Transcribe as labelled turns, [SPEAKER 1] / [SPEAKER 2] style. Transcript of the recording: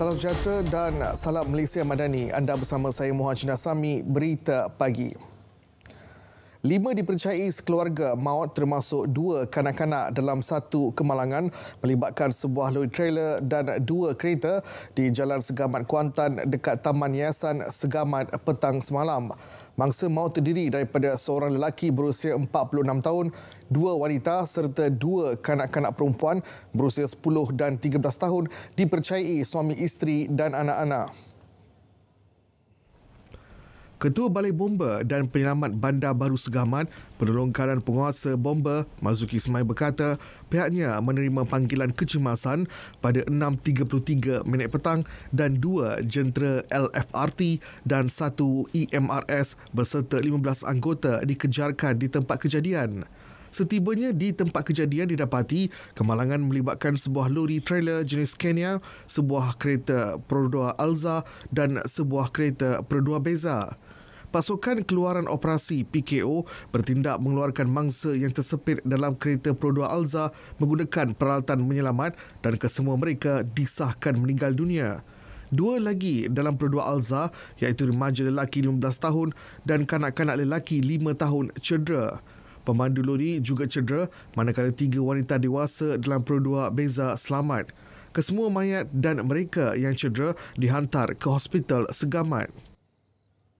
[SPEAKER 1] Salam sejahtera dan salam Malaysia Madani. Anda bersama saya Mohan Chinasami Berita Pagi. Lima dipercayai sekeluarga maut termasuk dua kanak-kanak dalam satu kemalangan melibatkan sebuah lori trailer dan dua kereta di Jalan Segamat Kuantan dekat Taman Yayasan Segamat petang semalam. Mangsa maut terdiri daripada seorang lelaki berusia 46 tahun, dua wanita serta dua kanak-kanak perempuan berusia 10 dan 13 tahun dipercayai suami isteri dan anak-anak. Ketua Balai Bomba dan Penyelamat Bandar Baru Segaman, Penolongkaran Penguasa Bomba, Mazuki Ismail berkata pihaknya menerima panggilan kecemasan pada 6.33 minit petang dan dua jentera LFRT dan satu EMRS berserta 15 anggota dikejarkan di tempat kejadian. Setibanya di tempat kejadian didapati kemalangan melibatkan sebuah lori trailer jenis Kenya, sebuah kereta Perdua Alza dan sebuah kereta Perdua Beza pasukan keluaran operasi PKO bertindak mengeluarkan mangsa yang tersepit dalam kereta Prodo Alza menggunakan peralatan menyelamat dan kesemua mereka disahkan meninggal dunia. Dua lagi dalam Prodo Alza iaitu remaja lelaki 15 tahun dan kanak-kanak lelaki 5 tahun cedera. Pemandu lori juga cedera manakala tiga wanita dewasa dalam Prodo Beza selamat. Kesemua mayat dan mereka yang cedera dihantar ke hospital segamat.